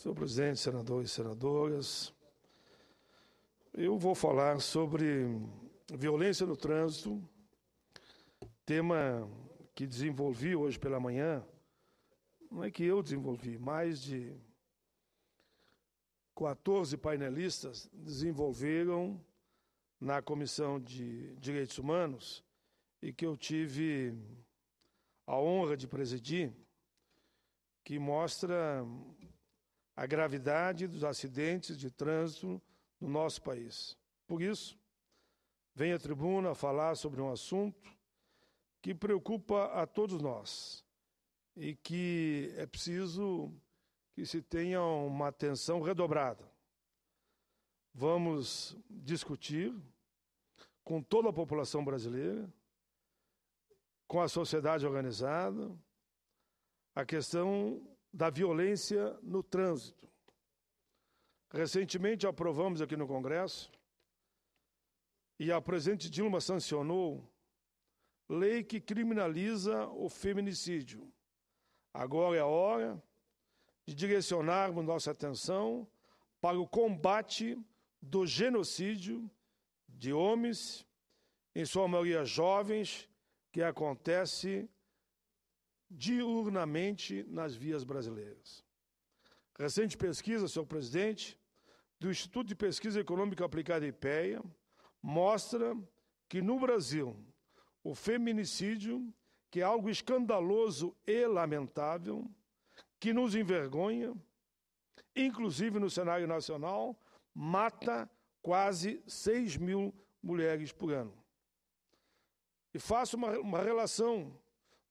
Senhor presidente, senadores e senadoras, eu vou falar sobre violência no trânsito, tema que desenvolvi hoje pela manhã. Não é que eu desenvolvi, mais de 14 painelistas desenvolveram na Comissão de Direitos Humanos e que eu tive a honra de presidir, que mostra a gravidade dos acidentes de trânsito no nosso país. Por isso, venho à tribuna falar sobre um assunto que preocupa a todos nós e que é preciso que se tenha uma atenção redobrada. Vamos discutir com toda a população brasileira, com a sociedade organizada, a questão da violência no trânsito. Recentemente aprovamos aqui no Congresso e a presidente Dilma sancionou lei que criminaliza o feminicídio. Agora é a hora de direcionarmos nossa atenção para o combate do genocídio de homens, em sua maioria jovens, que acontece diurnamente nas vias brasileiras. Recente pesquisa, senhor presidente, do Instituto de Pesquisa Econômica Aplicada IPEA mostra que no Brasil o feminicídio, que é algo escandaloso e lamentável, que nos envergonha, inclusive no cenário nacional, mata quase 6 mil mulheres por ano. E faço uma, uma relação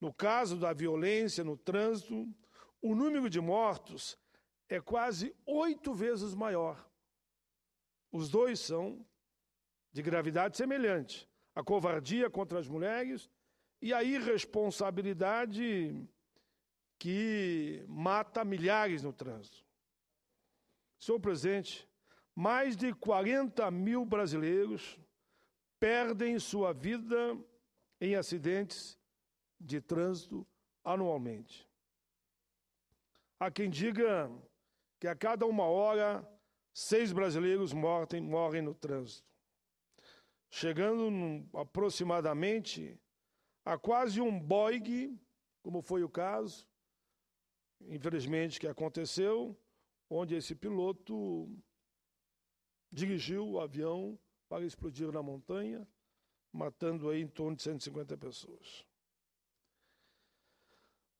no caso da violência no trânsito, o número de mortos é quase oito vezes maior. Os dois são de gravidade semelhante: a covardia contra as mulheres e a irresponsabilidade que mata milhares no trânsito. Senhor presidente, mais de 40 mil brasileiros perdem sua vida em acidentes de trânsito anualmente. Há quem diga que a cada uma hora, seis brasileiros mortem, morrem no trânsito, chegando aproximadamente a quase um boig, como foi o caso, infelizmente, que aconteceu, onde esse piloto dirigiu o avião para explodir na montanha, matando aí em torno de 150 pessoas.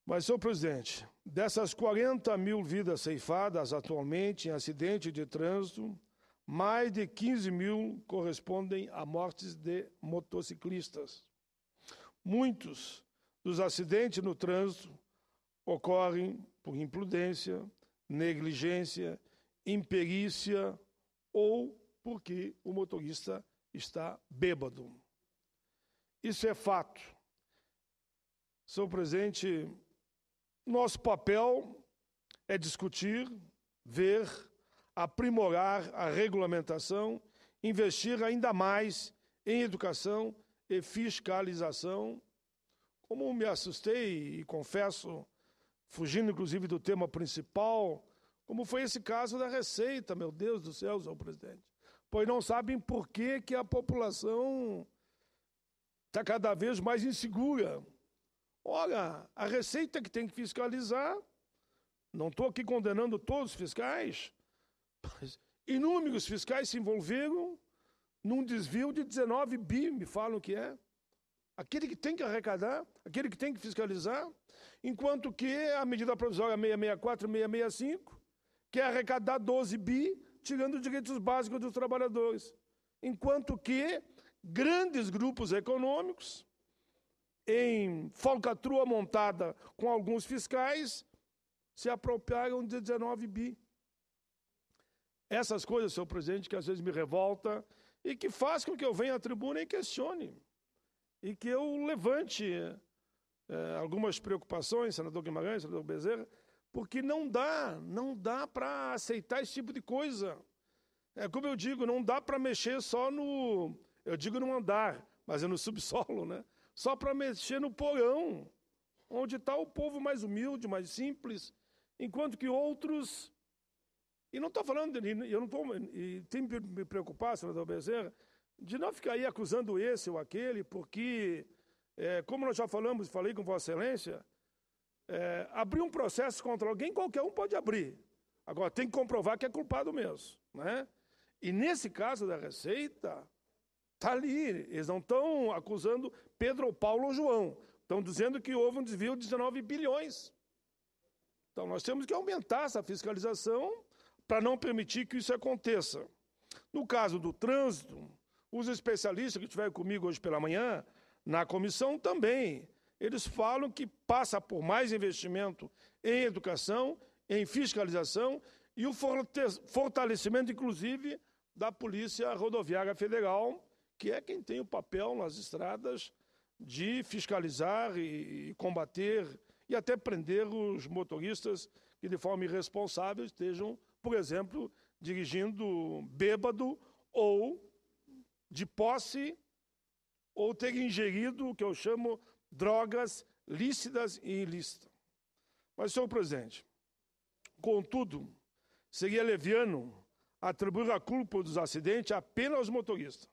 Mas, senhor presidente, dessas 40 mil vidas ceifadas atualmente em acidente de trânsito, mais de 15 mil correspondem a mortes de motociclistas. Muitos dos acidentes no trânsito ocorrem por imprudência, negligência, imperícia ou porque o motorista está bêbado. Isso é fato. Senhor presidente, nosso papel é discutir, ver, aprimorar a regulamentação, investir ainda mais em educação e fiscalização. Como me assustei e confesso, fugindo inclusive do tema principal, como foi esse caso da Receita, meu Deus do céu, senhor presidente. Pois não sabem por que, que a população está cada vez mais insegura. Olha, a Receita que tem que fiscalizar, não estou aqui condenando todos os fiscais, mas inúmeros fiscais se envolveram num desvio de 19 bi, me falam que é. Aquele que tem que arrecadar, aquele que tem que fiscalizar, enquanto que a medida provisória 664 665 quer arrecadar 12 bi, tirando os direitos básicos dos trabalhadores. Enquanto que grandes grupos econômicos em falcatrua montada com alguns fiscais, se apropriaram de 19 bi. Essas coisas, senhor presidente, que às vezes me revolta e que faz com que eu venha à tribuna e questione. E que eu levante é, algumas preocupações, senador Guimarães, senador Bezerra, porque não dá, não dá para aceitar esse tipo de coisa. É como eu digo, não dá para mexer só no. Eu digo no andar, mas é no subsolo, né? só para mexer no porão, onde está o povo mais humilde, mais simples, enquanto que outros. E não estou falando, eu não vou, e tem que me preocupar, senador Bezerra, de não ficar aí acusando esse ou aquele, porque, é, como nós já falamos, falei com Vossa Excelência, é, abrir um processo contra alguém, qualquer um pode abrir. Agora, tem que comprovar que é culpado mesmo. Né? E nesse caso da Receita, Está ali, eles não estão acusando Pedro ou Paulo ou João. Estão dizendo que houve um desvio de 19 bilhões. Então nós temos que aumentar essa fiscalização para não permitir que isso aconteça. No caso do trânsito, os especialistas que estiveram comigo hoje pela manhã, na comissão também, eles falam que passa por mais investimento em educação, em fiscalização e o fortalecimento, inclusive, da Polícia Rodoviária Federal, que é quem tem o papel nas estradas de fiscalizar e combater e até prender os motoristas que de forma irresponsável estejam, por exemplo, dirigindo bêbado ou de posse ou ter ingerido o que eu chamo drogas lícitas e ilícitas. Mas, senhor presidente, contudo, seria leviano atribuir a culpa dos acidentes apenas aos motoristas.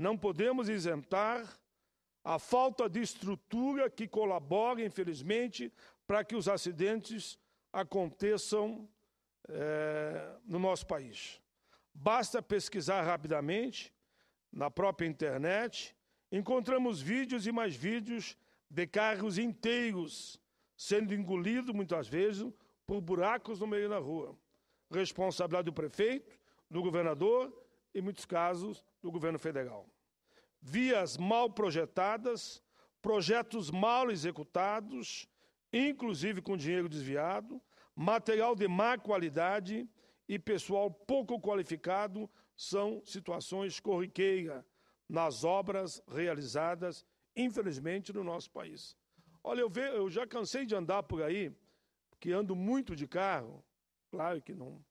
Não podemos isentar a falta de estrutura que colabora, infelizmente, para que os acidentes aconteçam é, no nosso país. Basta pesquisar rapidamente na própria internet, encontramos vídeos e mais vídeos de carros inteiros sendo engolidos, muitas vezes, por buracos no meio da rua. Responsabilidade do prefeito, do governador em muitos casos, do governo federal. Vias mal projetadas, projetos mal executados, inclusive com dinheiro desviado, material de má qualidade e pessoal pouco qualificado são situações corriqueiras nas obras realizadas, infelizmente, no nosso país. Olha, eu, ve, eu já cansei de andar por aí, porque ando muito de carro, claro que não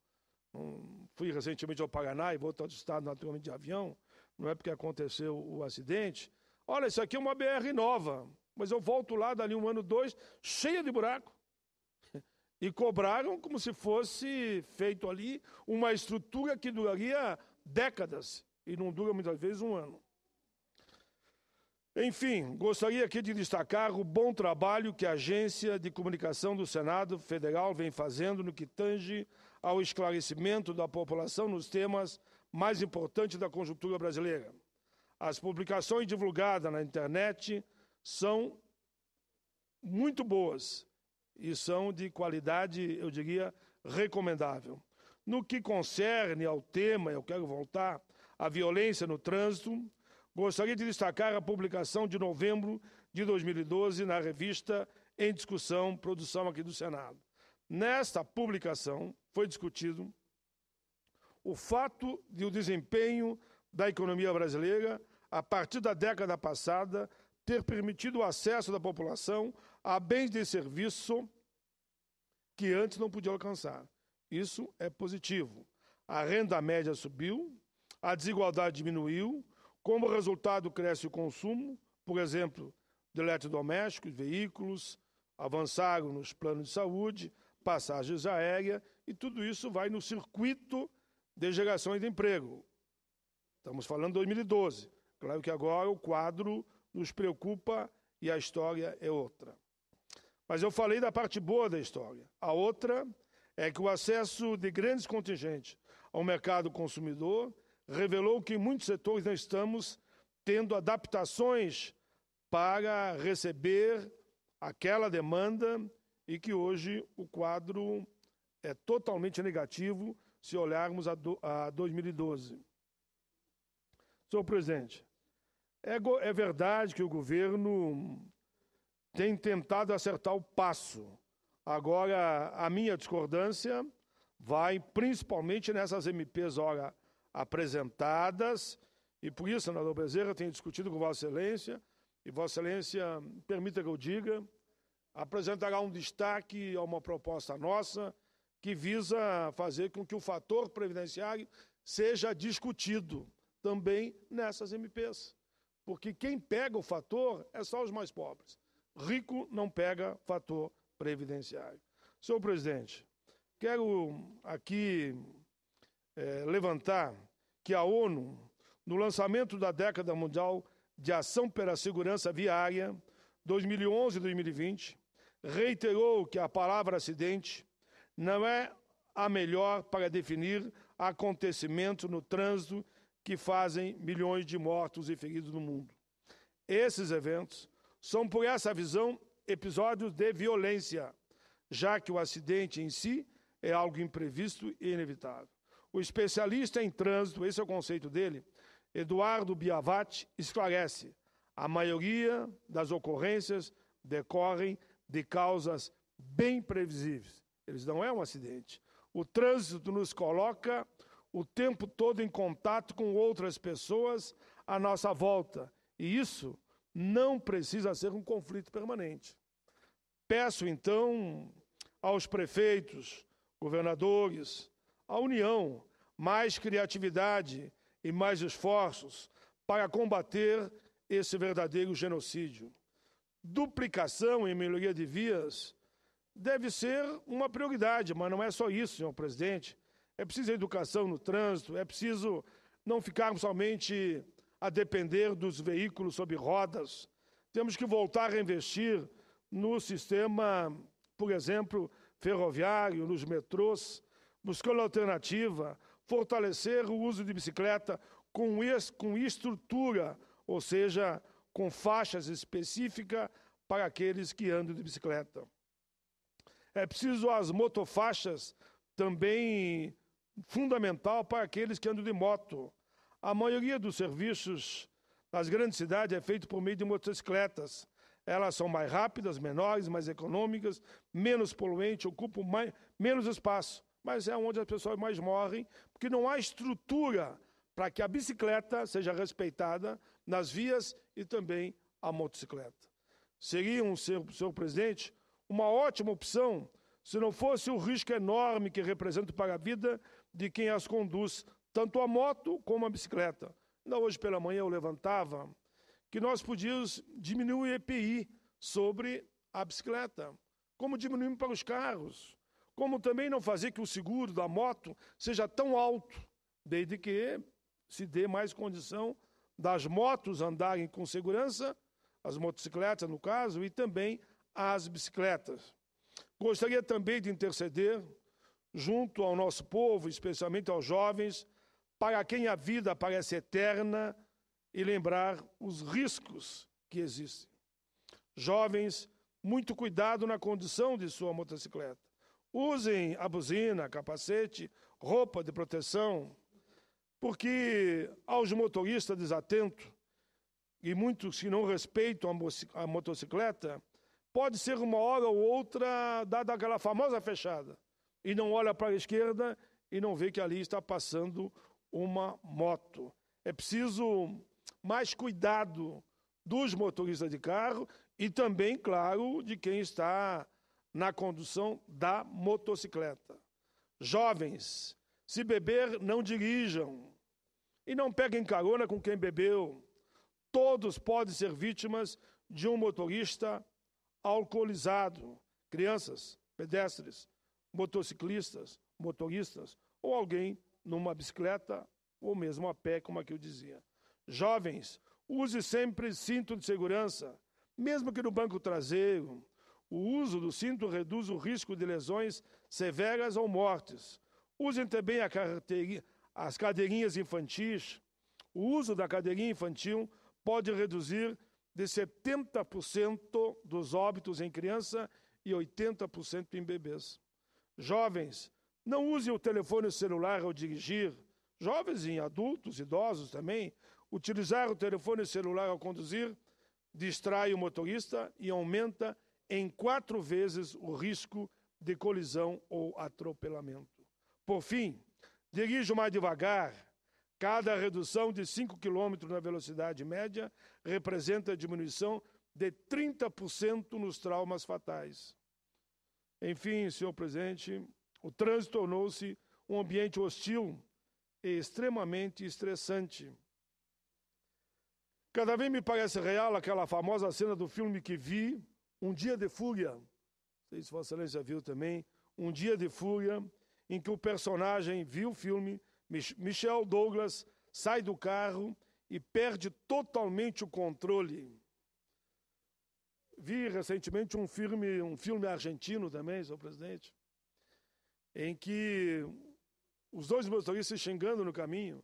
um, fui recentemente ao Paraná e vou ao estado naturalmente de avião, não é porque aconteceu o acidente. Olha, isso aqui é uma BR nova, mas eu volto lá dali um ano, dois, cheia de buraco. E cobraram como se fosse feito ali uma estrutura que duraria décadas e não dura muitas vezes um ano. Enfim, gostaria aqui de destacar o bom trabalho que a Agência de Comunicação do Senado Federal vem fazendo no que tange ao esclarecimento da população nos temas mais importantes da conjuntura brasileira. As publicações divulgadas na internet são muito boas e são de qualidade, eu diria, recomendável. No que concerne ao tema, eu quero voltar à violência no trânsito, gostaria de destacar a publicação de novembro de 2012 na revista Em Discussão, produção aqui do Senado. Nesta publicação, foi discutido o fato de o desempenho da economia brasileira, a partir da década passada, ter permitido o acesso da população a bens de serviço que antes não podia alcançar. Isso é positivo. A renda média subiu, a desigualdade diminuiu, como resultado cresce o consumo, por exemplo, de eletrodomésticos, veículos, avançaram nos planos de saúde, passagens aéreas e tudo isso vai no circuito de gerações de emprego. Estamos falando de 2012. Claro que agora o quadro nos preocupa e a história é outra. Mas eu falei da parte boa da história. A outra é que o acesso de grandes contingentes ao mercado consumidor revelou que em muitos setores nós estamos tendo adaptações para receber aquela demanda e que hoje o quadro é totalmente negativo se olharmos a, do, a 2012. Senhor presidente, é, é verdade que o governo tem tentado acertar o passo. Agora, a minha discordância vai principalmente nessas MPs ora apresentadas, e por isso, senador Bezerra, tenho discutido com Vossa Excelência, e Vossa Excelência, permita que eu diga, apresentará um destaque a uma proposta nossa que visa fazer com que o fator previdenciário seja discutido também nessas MPs. Porque quem pega o fator é só os mais pobres. Rico não pega fator previdenciário. Senhor presidente, quero aqui é, levantar que a ONU, no lançamento da década mundial de ação pela segurança viária, 2011-2020, reiterou que a palavra acidente não é a melhor para definir acontecimentos no trânsito que fazem milhões de mortos e feridos no mundo. Esses eventos são, por essa visão, episódios de violência, já que o acidente em si é algo imprevisto e inevitável. O especialista em trânsito, esse é o conceito dele, Eduardo Biavati, esclarece: a maioria das ocorrências decorrem de causas bem previsíveis eles não é um acidente. O trânsito nos coloca o tempo todo em contato com outras pessoas à nossa volta. E isso não precisa ser um conflito permanente. Peço então aos prefeitos, governadores, à União, mais criatividade e mais esforços para combater esse verdadeiro genocídio. Duplicação e melhoria de vias deve ser uma prioridade, mas não é só isso, senhor presidente. É preciso educação no trânsito, é preciso não ficarmos somente a depender dos veículos sob rodas. Temos que voltar a investir no sistema, por exemplo, ferroviário, nos metrôs, buscando alternativa, fortalecer o uso de bicicleta com, es, com estrutura, ou seja, com faixas específicas para aqueles que andam de bicicleta. É preciso as motofaixas também fundamental para aqueles que andam de moto. A maioria dos serviços nas grandes cidades é feito por meio de motocicletas. Elas são mais rápidas, menores, mais econômicas, menos poluentes, ocupam mais, menos espaço. Mas é onde as pessoas mais morrem, porque não há estrutura para que a bicicleta seja respeitada nas vias e também a motocicleta. Seria um, senhor, senhor presidente, uma ótima opção se não fosse o risco enorme que representa para a vida de quem as conduz, tanto a moto como a bicicleta. Ainda hoje pela manhã eu levantava que nós podíamos diminuir o EPI sobre a bicicleta, como diminuímos para os carros, como também não fazer que o seguro da moto seja tão alto, desde que se dê mais condição das motos andarem com segurança, as motocicletas no caso, e também às bicicletas. Gostaria também de interceder junto ao nosso povo, especialmente aos jovens, para quem a vida parece eterna e lembrar os riscos que existem. Jovens, muito cuidado na condição de sua motocicleta. Usem a buzina, capacete, roupa de proteção, porque aos motoristas desatentos e muitos que não respeitam a motocicleta, pode ser uma hora ou outra dada aquela famosa fechada. E não olha para a esquerda e não vê que ali está passando uma moto. É preciso mais cuidado dos motoristas de carro e também, claro, de quem está na condução da motocicleta. Jovens, se beber, não dirijam. E não peguem carona com quem bebeu. Todos podem ser vítimas de um motorista alcoolizado, crianças, pedestres, motociclistas, motoristas ou alguém numa bicicleta ou mesmo a pé, como aqui eu dizia. Jovens, use sempre cinto de segurança, mesmo que no banco traseiro. O uso do cinto reduz o risco de lesões severas ou mortes. Usem também as cadeirinhas infantis. O uso da cadeirinha infantil pode reduzir de 70% dos óbitos em criança e 80% em bebês. Jovens, não use o telefone celular ao dirigir. Jovens e adultos, idosos também, utilizar o telefone celular ao conduzir distrai o motorista e aumenta em quatro vezes o risco de colisão ou atropelamento. Por fim, dirija mais devagar, Cada redução de 5 km na velocidade média representa a diminuição de 30% nos traumas fatais. Enfim, senhor presidente, o trânsito tornou-se um ambiente hostil e extremamente estressante. Cada vez me parece real aquela famosa cena do filme que vi, Um Dia de Fúria. Não sei se Vossa Excelência viu também. Um Dia de Fúria, em que o personagem viu o filme, Michel Douglas sai do carro e perde totalmente o controle. Vi recentemente um filme, um filme argentino também, senhor presidente, em que os dois motoristas se xingando no caminho,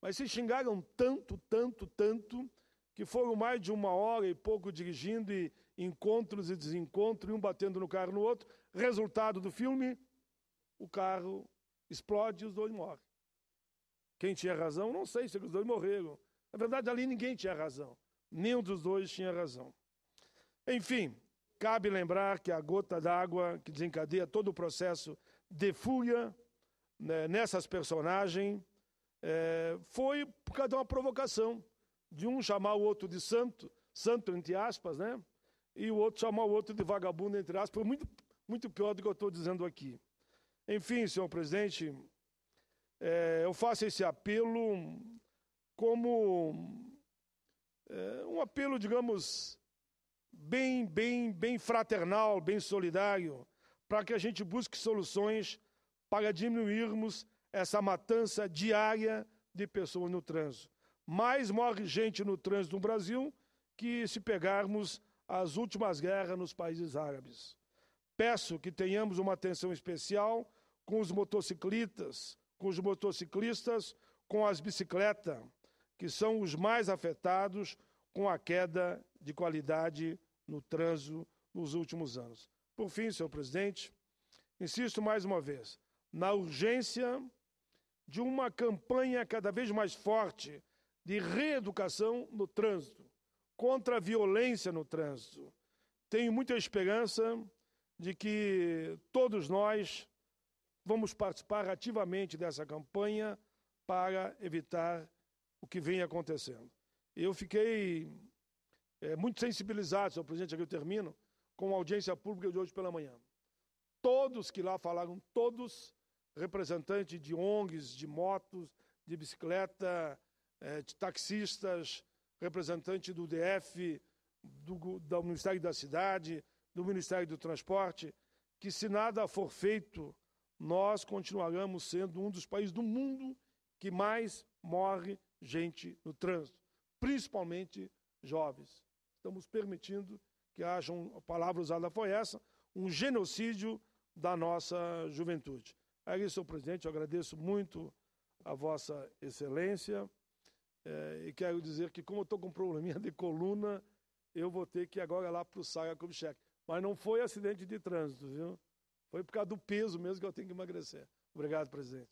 mas se xingaram tanto, tanto, tanto, que foram mais de uma hora e pouco dirigindo e encontros e desencontros, e um batendo no carro no outro. Resultado do filme, o carro explode e os dois morrem. Quem tinha razão? Não sei, se os dois morreram. Na verdade, ali ninguém tinha razão. Nenhum dos dois tinha razão. Enfim, cabe lembrar que a gota d'água que desencadeia todo o processo de fúria né, nessas personagens é, foi por causa de uma provocação de um chamar o outro de santo, santo entre aspas, né? E o outro chamar o outro de vagabundo entre aspas, muito, muito pior do que eu estou dizendo aqui. Enfim, senhor presidente, é, eu faço esse apelo como é, um apelo, digamos, bem, bem, bem fraternal, bem solidário, para que a gente busque soluções para diminuirmos essa matança diária de pessoas no trânsito. Mais morre gente no trânsito no Brasil que se pegarmos as últimas guerras nos países árabes. Peço que tenhamos uma atenção especial com os motociclistas, com os motociclistas, com as bicicletas, que são os mais afetados com a queda de qualidade no trânsito nos últimos anos. Por fim, senhor presidente, insisto mais uma vez na urgência de uma campanha cada vez mais forte de reeducação no trânsito, contra a violência no trânsito. Tenho muita esperança de que todos nós Vamos participar ativamente dessa campanha para evitar o que vem acontecendo. Eu fiquei é, muito sensibilizado, senhor presidente, aqui eu termino, com a audiência pública de hoje pela manhã. Todos que lá falaram, todos representantes de ONGs, de motos, de bicicleta, é, de taxistas, representante do DF, do, do Ministério da Cidade, do Ministério do Transporte, que se nada for feito nós continuaremos sendo um dos países do mundo que mais morre gente no trânsito, principalmente jovens. Estamos permitindo que haja, um, a palavra usada foi essa, um genocídio da nossa juventude. É isso, senhor presidente, eu agradeço muito a vossa excelência eh, e quero dizer que, como eu estou com um probleminha de coluna, eu vou ter que ir agora lá para o Saga Kubitschek. Mas não foi acidente de trânsito, viu? Foi por causa do peso mesmo que eu tenho que emagrecer. Obrigado, presidente.